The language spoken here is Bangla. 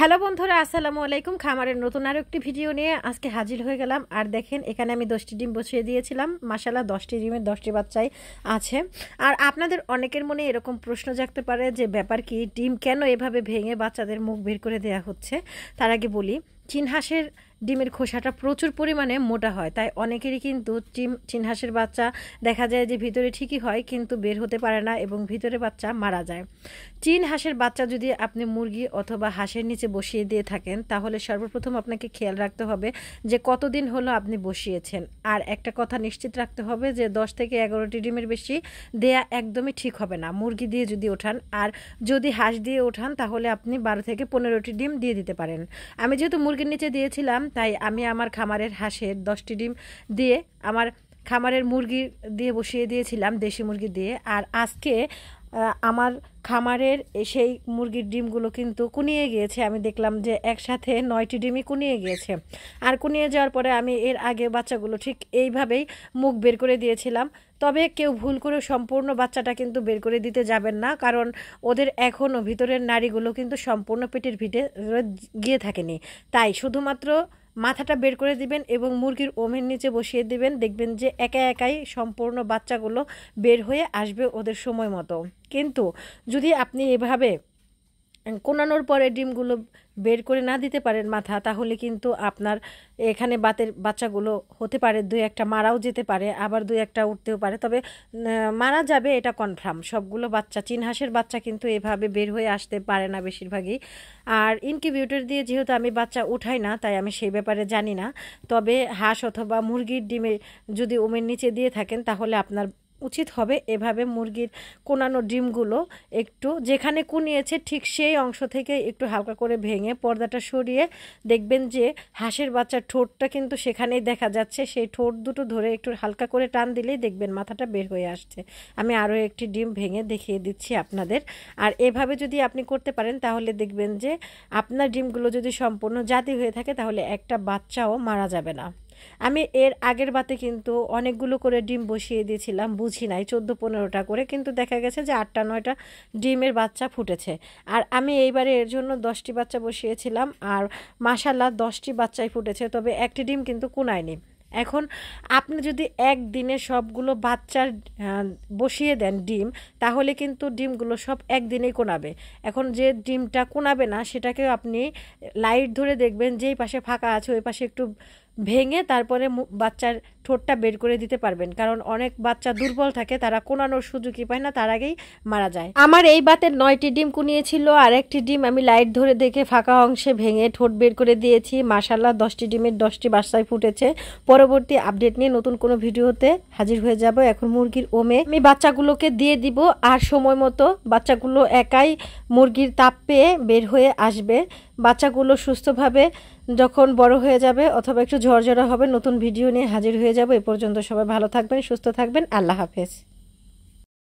হ্যালো বন্ধুরা আসসালামু আলাইকুম খামারের নতুন আর একটি ভিডিও নিয়ে আজকে হাজির হয়ে গেলাম আর দেখেন এখানে আমি দশটি ডিম বসিয়ে দিয়েছিলাম মাসালা দশটি ডিমের দশটি বাচ্চাই আছে আর আপনাদের অনেকের মনে এরকম প্রশ্ন জাগতে পারে যে ব্যাপার কি ডিম কেন এভাবে ভেঙে বাচ্চাদের মুখ বের করে দেয়া হচ্ছে তার আগে বলি হাঁসের ডিমের খোসাটা প্রচুর পরিমাণে মোটা হয় তাই অনেকেরই কিন্তু চিম চিনহাঁসের বাচ্চা দেখা যায় যে ভিতরে ঠিকই হয় কিন্তু বের হতে পারে না এবং ভিতরে বাচ্চা মারা যায় চিন হাঁসের বাচ্চা যদি আপনি মুরগি অথবা হাঁসের নিচে বসিয়ে দিয়ে থাকেন তাহলে সর্বপ্রথম আপনাকে খেয়াল রাখতে হবে যে কতদিন হলো আপনি বসিয়েছেন আর একটা কথা নিশ্চিত রাখতে হবে যে দশ থেকে এগারোটি ডিমের বেশি দেয়া একদমই ঠিক হবে না মুরগি দিয়ে যদি ওঠান আর যদি হাঁস দিয়ে ওঠান তাহলে আপনি বারো থেকে পনেরোটি ডিম দিয়ে দিতে পারেন আমি যেহেতু মুরগি মুরগির নিচে দিয়েছিলাম তাই আমি আমার খামারের হাঁসের দশটি ডিম দিয়ে আমার খামারের মুরগি দিয়ে বসিয়ে দিয়েছিলাম দেশি মুরগি দিয়ে আর আজকে আমার খামারের সেই মুরগির ডিমগুলো কিন্তু কুনিয়ে গিয়েছে আমি দেখলাম যে একসাথে নয়টি ডিমই কুনিয়ে গিয়েছে আর কুনিয়ে যাওয়ার পরে আমি এর আগে বাচ্চাগুলো ঠিক এইভাবেই মুখ বের করে দিয়েছিলাম তবে কেউ ভুল করে সম্পূর্ণ বাচ্চাটা কিন্তু বের করে দিতে যাবেন না কারণ ওদের এখনও ভিতরের নারীগুলো কিন্তু সম্পূর্ণ পেটের ভিটে গিয়ে থাকেনি তাই শুধুমাত্র মাথাটা বের করে দিবেন এবং মুরগির ওমের নিচে বসিয়ে দিবেন দেখবেন যে একা একাই সম্পূর্ণ বাচ্চাগুলো বের হয়ে আসবে ওদের সময় মতো কিন্তু যদি আপনি এভাবে কোনানোর পরে ডিমগুলো বের করে না দিতে পারেন মাথা তাহলে কিন্তু আপনার এখানে বাতের বাচ্চাগুলো হতে পারে দুই একটা মারাও যেতে পারে আবার দুই একটা উঠতেও পারে তবে মারা যাবে এটা কনফার্ম সবগুলো বাচ্চা চিনহাসের বাচ্চা কিন্তু এভাবে বের হয়ে আসতে পারে না বেশিরভাগই আর ইনকিউবেটর দিয়ে যেহেতু আমি বাচ্চা উঠাই না তাই আমি সেই ব্যাপারে জানি না তবে হাঁস অথবা মুরগির ডিমে যদি ওমের নিচে দিয়ে থাকেন তাহলে আপনার উচিত হবে এভাবে মুরগির কোনানো ডিমগুলো একটু যেখানে কুনিয়েছে ঠিক সেই অংশ থেকে একটু হালকা করে ভেঙে পর্দাটা সরিয়ে দেখবেন যে হাঁসের বাচ্চার ঠোঁটটা কিন্তু সেখানেই দেখা যাচ্ছে সেই ঠোঁট দুটো ধরে একটু হালকা করে টান দিলেই দেখবেন মাথাটা বের হয়ে আসছে আমি আরও একটি ডিম ভেঙে দেখিয়ে দিচ্ছি আপনাদের আর এভাবে যদি আপনি করতে পারেন তাহলে দেখবেন যে আপনার ডিমগুলো যদি সম্পূর্ণ জাতি হয়ে থাকে তাহলে একটা বাচ্চাও মারা যাবে না আমি এর আগের বাতে কিন্তু অনেকগুলো করে ডিম বসিয়ে দিয়েছিলাম বুঝি নাই চোদ্দো পনেরোটা করে কিন্তু দেখা গেছে যে আটটা নয়টা ডিমের বাচ্চা ফুটেছে আর আমি এইবারে এর জন্য দশটি বাচ্চা বসিয়েছিলাম আর মাসাল্লা দশটি বাচ্চাই ফুটেছে তবে একটি ডিম কিন্তু কোনায়নি এখন আপনি যদি একদিনে সবগুলো বাচ্চার বসিয়ে দেন ডিম তাহলে কিন্তু ডিমগুলো সব একদিনেই কোনাবে এখন যে ডিমটা কোনাবে না সেটাকে আপনি লাইট ধরে দেখবেন যেই পাশে ফাঁকা আছে ওই পাশে একটু ভেঙে তারপরে বাচ্চার ঠোঁটটা বের করে দিতে পারবেন কারণ অনেক বাচ্চা দুর্বল থাকে তারা কোনানোর সুযোগই পায় না তার আগেই মারা যায় আমার এই বাতের নয়টি ডিম কুনিয়েছিল আর একটি ডিম আমি লাইট ধরে দেখে ফাঁকা অংশে ভেঙে ঠোঁট বের করে দিয়েছি মাসাল্লাহ দশটি ডিমের দশটি বাসায় ফুটেছে পরবর্তী আপডেট নিয়ে নতুন কোনো ভিডিওতে হাজির হয়ে যাব এখন মুরগির ওমে আমি বাচ্চাগুলোকে দিয়ে দিব আর সময় মতো বাচ্চাগুলো একাই মুরগির তাপ পেয়ে বের হয়ে আসবে বাচ্চাগুলো সুস্থভাবে যখন বড় হয়ে যাবে অথবা একটু ঝরঝরা হবে নতুন ভিডিও নিয়ে হাজির হয়ে যাবো এ পর্যন্ত সবাই ভালো থাকবেন সুস্থ থাকবেন আল্লাহ হাফেজ